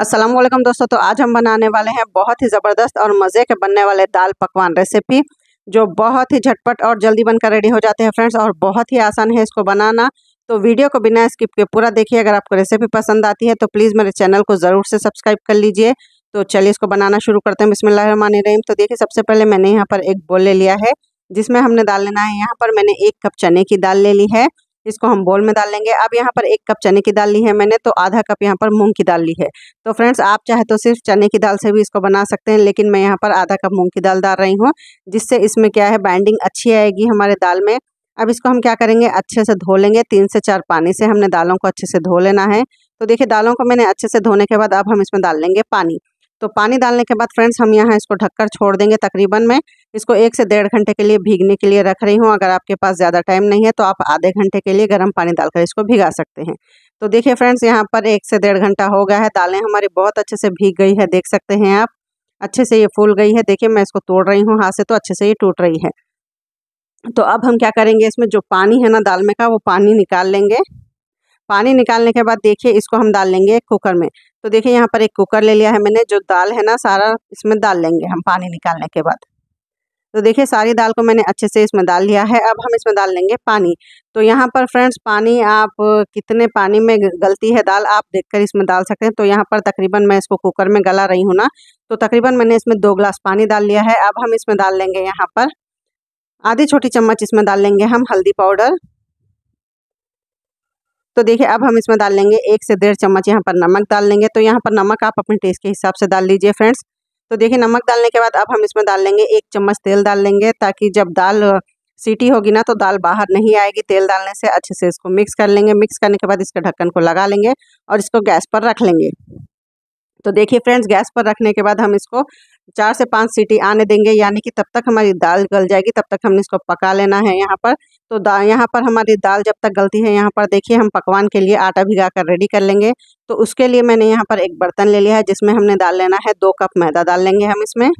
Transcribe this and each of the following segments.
अस्सलाम वालेकुम दोस्तों तो आज हम बनाने वाले हैं बहुत ही ज़बरदस्त और मज़े के बनने वाले दाल पकवान रेसिपी जो बहुत ही झटपट और जल्दी बनकर रेडी हो जाते हैं फ्रेंड्स और बहुत ही आसान है इसको बनाना तो वीडियो को बिना स्किप के पूरा देखिए अगर आपको रेसिपी पसंद आती है तो प्लीज़ मेरे चैनल को ज़रूर से सब्सक्राइब कर लीजिए तो चलिए इसको बनाना शुरू करते हैं बिसमान रहीम तो देखिए सबसे पहले मैंने यहाँ पर एक बोल ले लिया है जिसमें हमने दाल लेना है यहाँ पर मैंने एक कप चने की दाल ले ली है इसको हम बोल में डाल लेंगे अब यहाँ पर एक कप चने की दाल ली है मैंने तो आधा कप यहाँ पर मूंग की दाल ली है तो फ्रेंड्स आप चाहे तो सिर्फ चने की दाल से भी इसको बना सकते हैं लेकिन मैं यहाँ पर आधा कप मूंग की दाल डाल रही हूँ जिससे इसमें क्या है बाइंडिंग अच्छी आएगी हमारे दाल में अब इसको हम क्या करेंगे अच्छे से धो लेंगे तीन से चार पानी से हमने दालों को अच्छे से धो लेना है तो देखिए दालों को मैंने अच्छे से धोने के बाद अब हम इसमें डाल लेंगे पानी तो पानी डालने के बाद फ्रेंड्स हम यहाँ इसको ढककर छोड़ देंगे तकरीबन मैं इसको एक से डेढ़ घंटे के लिए भीगने के लिए रख रही हूँ अगर आपके पास ज़्यादा टाइम नहीं है तो आप आधे घंटे के लिए गर्म पानी डालकर इसको भिगा सकते हैं तो देखिए फ्रेंड्स यहाँ पर एक से डेढ़ घंटा हो गया है दालें हमारी बहुत अच्छे से भीग गई है देख सकते हैं आप अच्छे से ये फूल गई है देखिए मैं इसको तोड़ रही हूँ हाथ से तो अच्छे से ये टूट रही है तो अब हम क्या करेंगे इसमें जो पानी है ना दाल में का वो पानी निकाल लेंगे पानी निकालने के बाद देखिए इसको हम डाल लेंगे कुकर में तो देखिए यहाँ पर एक कुकर ले लिया है मैंने जो दाल है ना सारा इसमें डाल लेंगे हम पानी निकालने के बाद तो देखिए सारी दाल को मैंने अच्छे से इसमें डाल लिया है अब हम इसमें डाल लेंगे पानी तो यहाँ पर फ्रेंड्स पानी आप कितने पानी में गलती है दाल आप देखकर इसमें डाल सकते हैं तो यहाँ पर तकरीबन मैं इसको कुकर में गला रही हूँ ना तो तकरीबन मैंने इसमें दो ग्लास पानी डाल लिया है अब हम इसमें डाल लेंगे यहाँ पर आधी छोटी चम्मच इसमें डाल लेंगे हम हल्दी पाउडर तो देखिए अब हम इसमें डाल लेंगे एक से डेढ़ चम्मच यहाँ पर नमक डाल लेंगे तो यहाँ पर नमक आप अपने टेस्ट के हिसाब से डाल लीजिए फ्रेंड्स तो देखिए नमक डालने के बाद अब हम इसमें डाल लेंगे एक चम्मच तेल डाल लेंगे ताकि जब दाल सीटी होगी ना तो दाल बाहर नहीं आएगी तेल डालने से अच्छे से इसको मिक्स कर लेंगे मिक्स करने के बाद इसके ढक्कन को लगा लेंगे और इसको गैस पर रख लेंगे तो देखिए फ्रेंड्स गैस पर रखने के बाद हम इसको चार से पाँच सीटी आने देंगे यानी कि तब तक हमारी दाल गल जाएगी तब तक हमने इसको पका लेना है यहाँ पर तो दा यहाँ पर हमारी दाल जब तक गलती है यहाँ पर देखिए हम पकवान के लिए आटा भिगा कर रेडी कर लेंगे तो उसके लिए मैंने यहाँ पर एक बर्तन ले लिया है जिसमें हमने डाल लेना है दो कप मैदा डाल लेंगे हम इसमें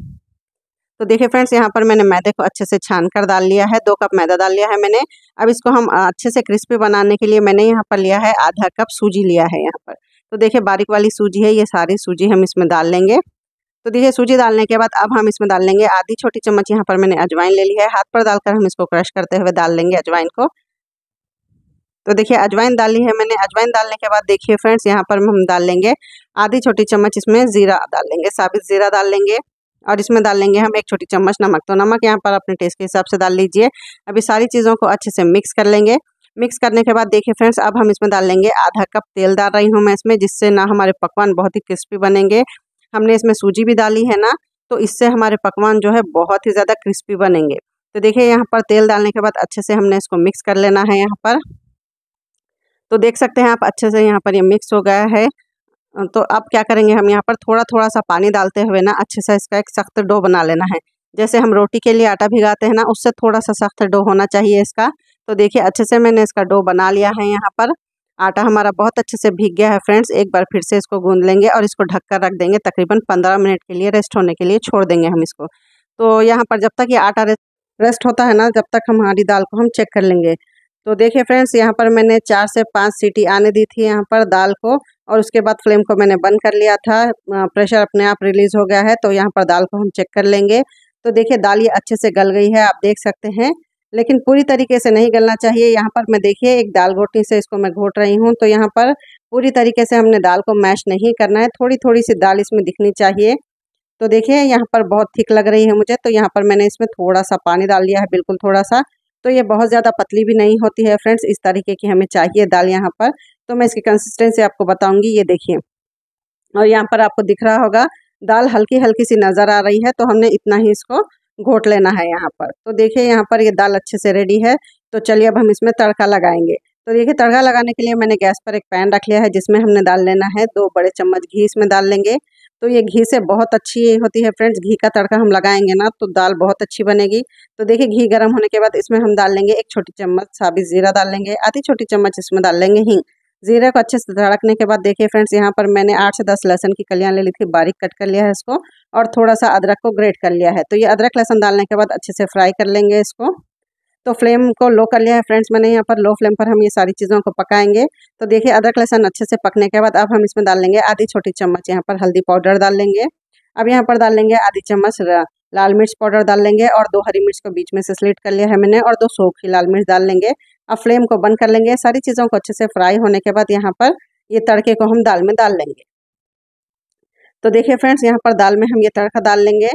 तो देखिए फ्रेंड्स यहाँ पर मैंने मैदे को अच्छे से छान कर डाल लिया है दो कप मैदा डाल लिया है मैंने अब इसको हम अच्छे से क्रिस्पी बनाने के लिए मैंने यहाँ पर लिया है आधा कप सूजी लिया है यहाँ पर तो देखिए बारीक वाली सूजी है ये सारी सूजी हम इसमें डाल लेंगे तो देखिए सूजी डालने के बाद अब हम इसमें डाल लेंगे आधी छोटी चम्मच यहाँ पर मैंने अजवाइन ले ली है हाथ पर डालकर हम इसको क्रश करते हुए डाल लेंगे अजवाइन को तो देखिए अजवाइन डाली है मैंने अजवाइन डालने के बाद देखिए फ्रेंड्स यहाँ पर हम डाल लेंगे आधी छोटी चम्मच इसमें ज़ीरा डाल लेंगे साबित ज़ीरा डाल लेंगे और इसमें डाल लेंगे हम एक छोटी चम्मच नमक तो नमक यहाँ पर अपने टेस्ट के हिसाब से डाल लीजिए अभी सारी चीज़ों को अच्छे से मिक्स कर लेंगे मिक्स करने के बाद देखिए फ्रेंड्स अब हम इसमें डाल लेंगे आधा कप तेल डाल रही हूँ मैं इसमें जिससे ना हमारे पकवान बहुत ही क्रिस्पी बनेंगे हमने इसमें सूजी भी डाली है ना तो इससे हमारे पकवान जो है बहुत ही ज़्यादा क्रिस्पी बनेंगे तो देखिए यहाँ पर तेल डालने के बाद अच्छे से हमने इसको मिक्स कर लेना है यहाँ पर तो देख सकते हैं आप अच्छे से यहाँ पर ये यह मिक्स हो गया है तो अब क्या करेंगे हम यहाँ पर थोड़ा थोड़ा सा पानी डालते हुए ना अच्छे से इसका एक सख्त डो बना लेना है जैसे हम रोटी के लिए आटा भिगाते हैं ना उससे थोड़ा सा सख्त डो होना चाहिए इसका तो देखिए अच्छे से मैंने इसका डो बना लिया है यहाँ पर आटा हमारा बहुत अच्छे से भीग गया है फ्रेंड्स एक बार फिर से इसको गूंद लेंगे और इसको ढक कर रख देंगे तकरीबन पंद्रह मिनट के लिए रेस्ट होने के लिए छोड़ देंगे हम इसको तो यहाँ पर जब तक ये आटा रेस्ट होता है ना जब तक हमारी दाल को हम चेक कर लेंगे तो देखिए फ्रेंड्स यहाँ पर मैंने चार से पाँच सीटी आने दी थी यहाँ पर दाल को और उसके बाद फ्लेम को मैंने बंद कर लिया था प्रेशर अपने आप रिलीज़ हो गया है तो यहाँ पर दाल को हम चेक कर लेंगे तो देखिए दाल ये अच्छे से गल गई है आप देख सकते हैं लेकिन पूरी तरीके से नहीं गलना चाहिए यहाँ पर मैं देखिए एक दाल घोटी से इसको मैं घोट रही हूँ तो यहाँ पर पूरी तरीके से हमने दाल को मैश नहीं करना है थोड़ी थोड़ी सी दाल इसमें दिखनी चाहिए तो देखिए यहाँ पर बहुत थिक लग रही है मुझे तो यहाँ पर मैंने इसमें थोड़ा सा पानी डाल लिया है बिल्कुल थोड़ा सा तो ये बहुत ज़्यादा पतली भी नहीं होती है फ्रेंड्स इस तरीके की हमें चाहिए दाल यहाँ पर तो मैं इसकी कंसिस्टेंसी आपको बताऊँगी ये देखिए और यहाँ पर आपको दिख रहा होगा दाल हल्की हल्की सी नज़र आ रही है तो हमने इतना ही इसको घोट लेना है यहाँ पर तो देखिए यहाँ पर ये दाल अच्छे से रेडी है तो चलिए अब हम इसमें तड़का लगाएंगे तो देखिए तड़का लगाने के लिए मैंने गैस पर एक पैन रख लिया है जिसमें हमने दाल लेना है दो बड़े चम्मच घी इसमें डाल लेंगे तो ये घी से बहुत अच्छी होती है फ्रेंड्स घी का तड़का हम लगाएंगे ना तो दाल बहुत अच्छी बनेगी तो देखिए घी गर्म होने के बाद इसमें हम डाल लेंगे एक छोटी चम्मच साबित जीरा डाल लेंगे आधी छोटी चम्मच इसमें डाल लेंगे हिंग ज़ीरे को अच्छे से धड़कने के बाद देखिए फ्रेंड्स यहाँ पर मैंने आठ से दस लहसन की कलियाँ ले ली थी बारीक कट कर लिया है इसको और थोड़ा सा अदरक को ग्रेट कर लिया है तो ये अदरक लहसन डालने के बाद अच्छे से फ्राई कर लेंगे इसको तो फ्लेम को लो कर लिया है फ्रेंड्स मैंने यहाँ पर लो फ्लेम पर हम ये सारी चीज़ों को पकाएंगे तो देखिए अदरक लहसन अच्छे से पकने के बाद अब हम इसमें डाल लेंगे आधी छोटी चम्मच यहाँ पर हल्दी पाउडर डाल लेंगे अब यहाँ पर डाल लेंगे आधी चम्मच लाल मिर्च पाउडर डाल लेंगे और दो हरी मिर्च को बीच में से स्लिट कर लिया है मैंने और दो सूखी लाल मिर्च डाल लेंगे अब फ्लेम को बंद कर लेंगे सारी चीज़ों को अच्छे से फ्राई होने के बाद यहाँ पर ये तड़के को हम दाल में डाल लेंगे तो देखिए फ्रेंड्स यहाँ पर दाल में हम ये तड़का डाल लेंगे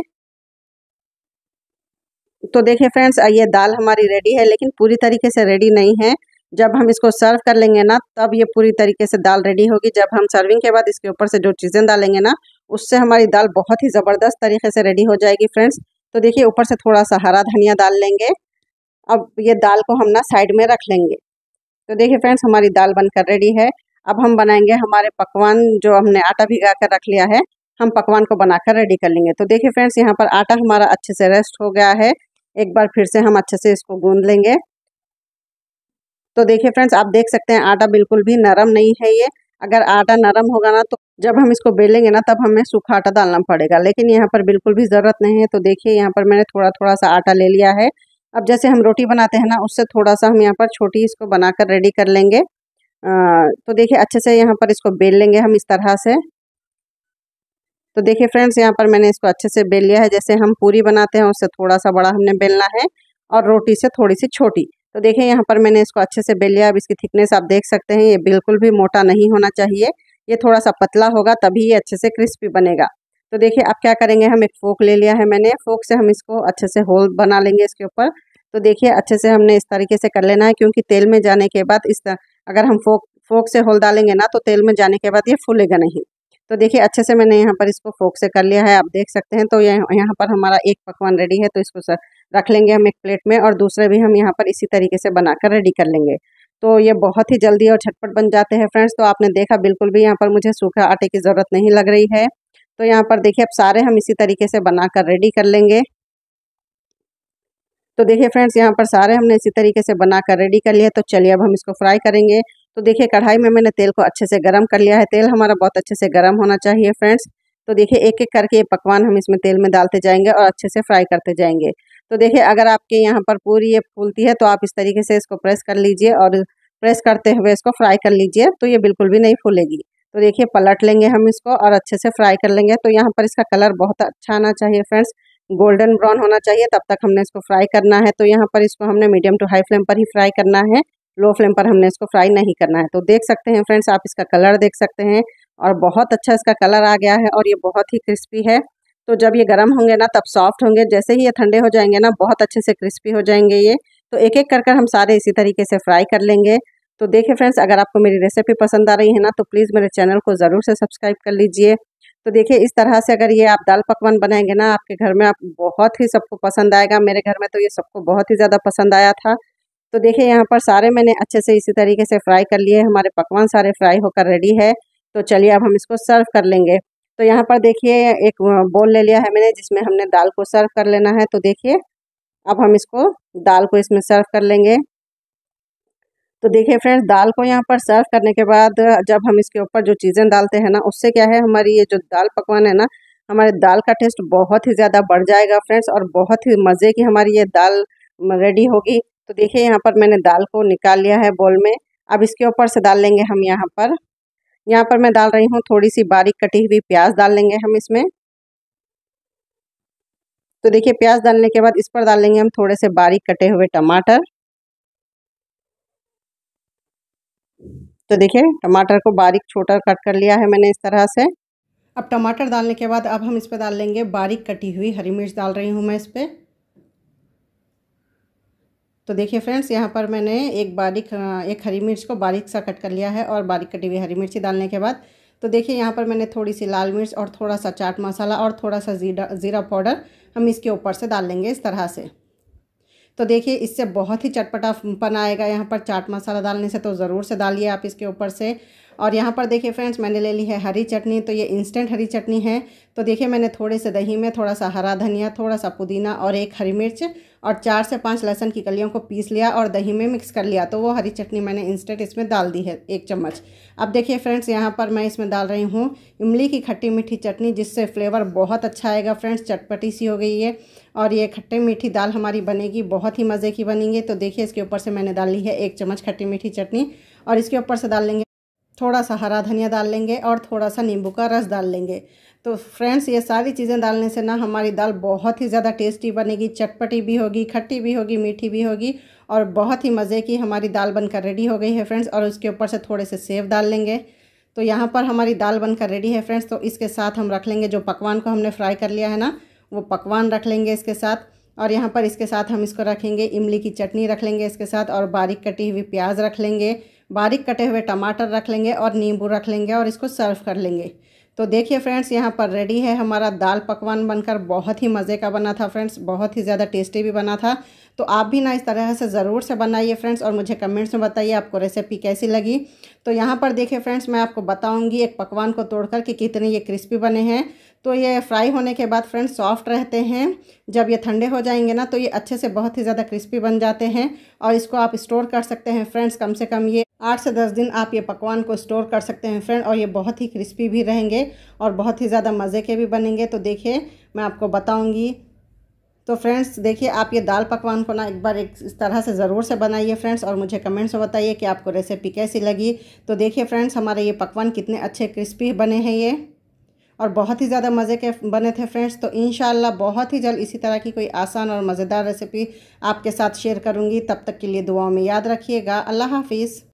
तो देखिए फ्रेंड्स ये दाल हमारी रेडी है लेकिन पूरी तरीके से रेडी नहीं है जब हम इसको सर्व कर लेंगे ना तब ये पूरी तरीके से दाल रेडी होगी जब हम सर्विंग के बाद इसके ऊपर से जो चीज़ें डालेंगे ना उससे हमारी दाल बहुत ही ज़बरदस्त तरीके से रेडी हो जाएगी फ्रेंड्स तो देखिए ऊपर से थोड़ा सा हरा धनिया डाल लेंगे अब ये दाल को हम ना साइड में रख लेंगे तो देखिए फ्रेंड्स हमारी दाल बनकर रेडी है अब हम बनाएंगे हमारे पकवान जो हमने आटा भिगा कर रख लिया है हम पकवान को बनाकर रेडी कर लेंगे तो देखिए फ्रेंड्स यहाँ पर आटा हमारा अच्छे से रेस्ट हो गया है एक बार फिर से हम अच्छे से इसको गूंद लेंगे तो देखिए फ्रेंड्स आप देख सकते हैं आटा बिल्कुल भी नरम नहीं है ये अगर आटा नरम होगा ना तो जब हम इसको बेलेंगे ना तब हमें सूखा आटा डालना पड़ेगा लेकिन यहाँ पर बिल्कुल भी ज़रूरत नहीं है तो देखिए यहाँ पर मैंने थोड़ा थोड़ा सा आटा ले लिया है अब जैसे हम रोटी बनाते हैं ना उससे थोड़ा सा हम यहाँ पर छोटी इसको बनाकर रेडी कर लेंगे आ, तो देखिए अच्छे से यहाँ पर इसको बेल लेंगे हम इस तरह से तो देखिए फ्रेंड्स यहाँ पर मैंने इसको अच्छे से बेल लिया है जैसे हम पूरी बनाते हैं उससे थोड़ा सा बड़ा हमने बेलना है और रोटी से थोड़ी सी छोटी तो देखिए यहाँ पर मैंने इसको अच्छे से बेल लिया अब इसकी थिकनेस आप देख सकते हैं ये बिल्कुल भी मोटा नहीं होना चाहिए ये थोड़ा सा पतला होगा तभी ये अच्छे से क्रिस्पी बनेगा तो देखिए अब क्या करेंगे हम एक फोक ले लिया है मैंने फोक से हम इसको अच्छे से होल बना लेंगे इसके ऊपर तो देखिए अच्छे से हमने इस तरीके से कर लेना है क्योंकि तेल में जाने के बाद इस अगर हम फोक फोक से होल डालेंगे ना तो तेल में जाने के बाद ये फूलेगा नहीं तो देखिए अच्छे से मैंने यहाँ पर इसको फोक से कर लिया है आप देख सकते हैं तो यह यहाँ पर हमारा एक पकवान रेडी है तो इसको रख लेंगे हम एक प्लेट में और दूसरे भी हम यहाँ पर इसी तरीके से बनाकर रेडी कर लेंगे तो ये बहुत ही जल्दी और झटपट बन जाते हैं फ्रेंड्स तो आपने देखा बिल्कुल भी यहाँ पर मुझे सूखा आटे की ज़रूरत नहीं लग रही है तो यहाँ पर देखिए अब सारे हम इसी तरीके से बना कर रेडी कर लेंगे तो देखिए फ्रेंड्स यहाँ पर सारे हमने इसी तरीके से बना कर रेडी कर लिया तो चलिए अब हम इसको फ्राई करेंगे तो देखिए कढ़ाई में मैंने तेल को अच्छे से गर्म कर लिया है तेल हमारा बहुत अच्छे से गर्म होना चाहिए फ्रेंड्स तो देखिए एक एक करके ये पकवान हम इसमें तेल में डालते जाएंगे और अच्छे से फ्राई करते जाएंगे तो देखिए अगर आपके यहाँ पर पूरी ये फूलती है तो आप इस तरीके से इसको प्रेस कर लीजिए और प्रेस करते हुए इसको फ्राई कर लीजिए तो ये बिल्कुल भी नहीं फूलेगी तो देखिए पलट लेंगे हम इसको और अच्छे से फ्राई कर लेंगे तो यहाँ पर इसका कलर बहुत अच्छा आना चाहिए फ्रेंड्स गोल्डन ब्राउन होना चाहिए तब तक हमने इसको फ्राई करना है तो यहाँ पर इसको हमने मीडियम टू हाई फ्लेम पर ही फ्राई करना है लो फ्लेम पर हमने इसको फ्राई नहीं करना है तो देख सकते हैं फ्रेंड्स आप इसका कलर देख सकते हैं और बहुत अच्छा इसका कलर आ गया है और ये बहुत ही क्रिस्पी है तो जब ये गर्म होंगे ना तब सॉफ्ट होंगे जैसे ही ये ठंडे हो जाएंगे ना बहुत अच्छे से क्रिस्पी हो जाएंगे ये तो एक एक कर कर हम सारे इसी तरीके से फ्राई कर लेंगे तो देखिए फ्रेंड्स अगर आपको मेरी रेसिपी पसंद आ रही है ना तो प्लीज़ मेरे चैनल को ज़रूर से सब्सक्राइब कर लीजिए तो देखिए इस तरह से अगर ये आप दाल पकवान बनाएंगे ना आपके घर में आप बहुत ही सबको पसंद आएगा मेरे घर में तो ये सबको बहुत ही ज़्यादा पसंद आया था तो देखिए यहाँ पर सारे मैंने अच्छे से इसी तरीके से फ्राई कर लिए हमारे पकवान सारे फ्राई होकर रेडी है तो चलिए अब हम इसको सर्व कर लेंगे तो यहाँ पर देखिए एक बोल ले लिया है मैंने जिसमें हमने दाल को सर्व कर लेना है तो देखिए अब हम इसको दाल को इसमें सर्व कर लेंगे तो देखिए फ्रेंड्स दाल को यहाँ पर सर्व करने के बाद जब हम इसके ऊपर जो चीज़ें डालते हैं ना उससे क्या है हमारी ये जो दाल पकवान है ना हमारे दाल का टेस्ट बहुत ही ज़्यादा बढ़ जाएगा फ्रेंड्स और बहुत ही मज़े की हमारी ये दाल रेडी होगी तो देखिए यहाँ पर मैंने दाल को निकाल लिया है बॉल में अब इसके ऊपर से डाल लेंगे हम यहाँ पर यहाँ पर मैं डाल रही हूँ थोड़ी सी बारीक कटी हुई प्याज डाल लेंगे हम इसमें तो देखिए प्याज डालने के बाद इस पर डाल लेंगे हम थोड़े से बारीक कटे हुए टमाटर तो देखिए टमाटर को बारीक छोटा कट कर लिया है मैंने इस तरह से अब टमाटर डालने के बाद अब हम इस पर डाल लेंगे बारीक कटी हुई हरी मिर्च डाल रही हूँ मैं इस पर तो देखिए फ्रेंड्स यहाँ पर मैंने एक बारीक एक हरी मिर्च को बारीक सा कट कर लिया है और बारीक कटी हुई हरी मिर्ची डालने के बाद तो देखिए यहाँ पर मैंने थोड़ी सी लाल मिर्च और थोड़ा सा चाट मसाला और थोड़ा सा जीरा जीरा पाउडर हम इसके ऊपर से डाल लेंगे इस तरह से तो देखिए इससे बहुत ही चटपटापन आएगा यहाँ पर चाट मसाला डालने से तो ज़रूर से डालिए आप इसके ऊपर से और यहाँ पर देखिए फ्रेंड्स मैंने ले ली है हरी चटनी तो ये इंस्टेंट हरी चटनी है तो देखिए मैंने थोड़े से दही में थोड़ा सा हरा धनिया थोड़ा सा पुदीना और एक हरी मिर्च और चार से पाँच लहसुन की कलियों को पीस लिया और दही में मिक्स कर लिया तो वो हरी चटनी मैंने इंस्टेंट इसमें डाल दी है एक चम्मच अब देखिए फ्रेंड्स यहाँ पर मैं इसमें डाल रही हूँ इमली की खट्टी मीठी चटनी जिससे फ्लेवर बहुत अच्छा आएगा फ्रेंड्स चटपटी सी हो गई है और ये खट्टे मीठी दाल हमारी बनेगी बहुत ही मज़े की बनेंगे तो देखिए इसके ऊपर से मैंने डाल ली है एक चम्मच खट्टी मीठी चटनी और इसके ऊपर से डाल लेंगे थोड़ा सा हरा धनिया डाल लेंगे और थोड़ा सा नींबू का रस डाल लेंगे तो फ्रेंड्स ये सारी चीज़ें डालने से ना हमारी दाल बहुत ही ज़्यादा टेस्टी बनेगी चटपटी भी होगी खट्टी भी होगी मीठी भी होगी और बहुत ही मज़े की हमारी दाल बनकर रेडी हो गई है फ्रेंड्स और उसके ऊपर से थोड़े से सेव डाल लेंगे तो यहाँ पर हमारी दाल बनकर रेडी है फ्रेंड्स तो इसके साथ हम रख लेंगे जो पकवान को हमने फ्राई कर लिया है ना वो पकवान रख लेंगे इसके साथ और यहाँ पर इसके साथ हम इसको रखेंगे इमली की चटनी रख लेंगे इसके साथ और बारीक कटी हुई प्याज रख लेंगे बारीक कटे हुए टमाटर रख लेंगे और नींबू रख लेंगे और इसको सर्व कर लेंगे तो देखिए फ्रेंड्स यहाँ पर रेडी है हमारा दाल पकवान बनकर बहुत ही मज़े का बना था फ्रेंड्स बहुत ही ज़्यादा टेस्टी भी बना था तो आप भी ना इस तरह से ज़रूर से बनाइए फ्रेंड्स और मुझे कमेंट्स में बताइए आपको रेसिपी कैसी लगी तो यहाँ पर देखें फ्रेंड्स मैं आपको बताऊँगी एक पकवान को तोड़ कर कि कितने ये क्रिस्पी बने हैं तो ये फ्राई होने के बाद फ्रेंड्स सॉफ्ट रहते हैं जब ये ठंडे हो जाएंगे ना तो ये अच्छे से बहुत ही ज़्यादा क्रिस्पी बन जाते हैं और इसको आप स्टोर कर सकते हैं फ्रेंड्स कम से कम ये आठ से दस दिन आप ये पकवान को स्टोर कर सकते हैं फ्रेंड और ये बहुत ही क्रिस्पी भी रहेंगे और बहुत ही ज़्यादा मज़े के भी बनेंगे तो देखिए मैं आपको बताऊँगी तो फ्रेंड्स देखिए आप ये दाल पकवान को ना एक बार एक इस तरह से ज़रूर से बनाइए फ्रेंड्स और मुझे कमेंट्स में बताइए कि आपको रेसिपी कैसी लगी तो देखिए फ्रेंड्स हमारे ये पकवान कितने अच्छे क्रिस्पी बने हैं ये और बहुत ही ज़्यादा मज़े के बने थे फ्रेंड्स तो इन बहुत ही जल्द इसी तरह की कोई आसान और मज़ेदार रेसिपी आपके साथ शेयर करूँगी तब तक के लिए दुआओं में याद रखिएगा अल्लाह हाफिज़